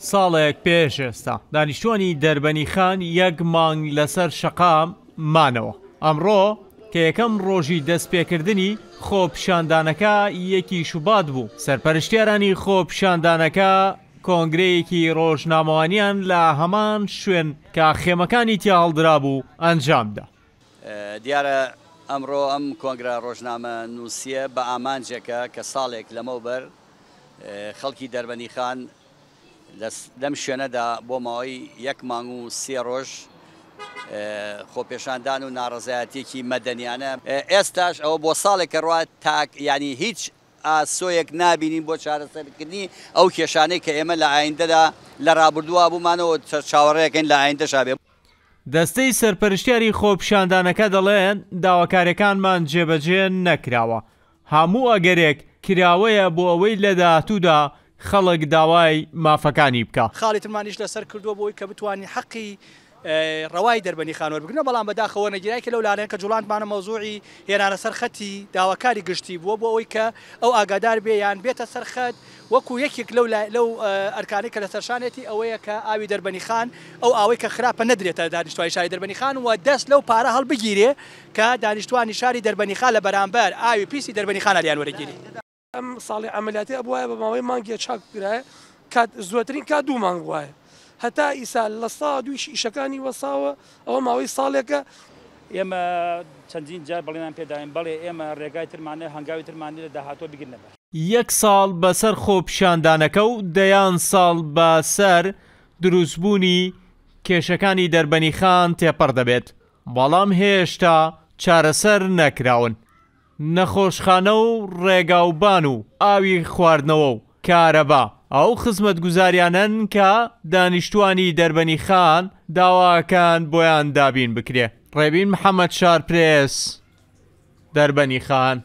ساڵێک پێش ئێستا دانیشتوانی دەربەنی خان یەک مانگ لەسەر شەقام مانەوە ئەمڕۆ کە یەکەم ڕۆژی دەستپێکردنی خۆپشاندانەکە یەکی شوبات بوو سەرپەرشتیارانی خۆپشاندانەکە کۆنگرەیەکی ڕۆژنامەوانیان لە هەمان شوێن کە خێمەکانی تیا هەڵدرا بوو ئەنجامدا دیارە ئەمڕۆ ئەم کۆنگرا ڕۆژنامە نووسە بە ئامانجێکە کە ساڵێک لەمەوبەر خەڵکی دەربەنی خان لەم شوێنەدا بۆ ماوەی یەک مانگ و سێ ڕۆژ خۆپێشاندان و ناڕزایەتێکی مەدەنیانە ئێستاش ئەوە بۆ ساڵێک ڕات تاک ینی هیچ ئاسۆیەک نبینین بۆ چارەسەرکردنی ئەو کێشانەی کە ئێمە لە ئایندەدا لە رابرردووا بوومانەوە چاوەڕێەکەین لە ئایندە شابێ دەستەی سەرپەرشتیاری خۆپشاندانەکە دەڵێن داواکارەکانمان جێبەجێ نەکراوە هەموو ئەگەرێک کراوەیە بۆ ئەوەی لە داهاتوودا خەڵک داوای مافەکانی بکە خاڵی ترمانیش لەسەر کردووە بۆی کە بتوانین حەقی ڕەوای دەربنی خانۆر بگرنە بەڵام بەداخەوە نەگیرای کە لەو لاەن کە جوڵانمانە مەوزوعی هێنانە سەرخەتی داواکاری گشتی بووە بۆ ئەوەی کە ئەو ئاگادار بێ یان بێتە سەرخەت وەکو یەکێک لەو لەو ئەرکانی کە لە سەرشانێتی ئەوەیە کە ئاوی دەربنی خان ئەو ئاوەی کە خراپە نەدرێتە دانیشتوای شاری دەربنی خان و دەست لەو پارە هەڵبگیرێ کە دانیشتوانی شاری دەربنی خان لە بەرامبەر ئاوی پیسی دەربنی خانە لیان وەرەگیری ئەم ساڵی ئەمەلاتی ئەبواە بە ماوەی مانگیە چاک کرایە کات زۆترین کا دوو مانگ وایە هەتا ئیسا لە سا دویش ئیشەکانی وەساوە ئەوە ماوەی ساڵێکە ئێمە چەندین جار بەڵێنان پێداین بەڵێ ئێمە ڕێگای ترمانە هەنگاوی ترمانی لە داهاتۆ بگرنەبەر یەک ساڵ بەسەر خۆپشاندانەکە و دەیان ساڵ بەسەر دروستبوونی کێشەکانی دەربەنی خان تێپەر دەبێت بەڵام هێشتا چارەسەر نەکراون نەخۆشخانە و ڕێگاوبان و ئاوی خواردنەوە و کارەبا ئەو خزمەت گوزاریانەن کە دانیشتوانی دەربەنی خان داواکان بۆیان دابین بکرێ ڕێبین محەممەد شارپرس دەربەنی خان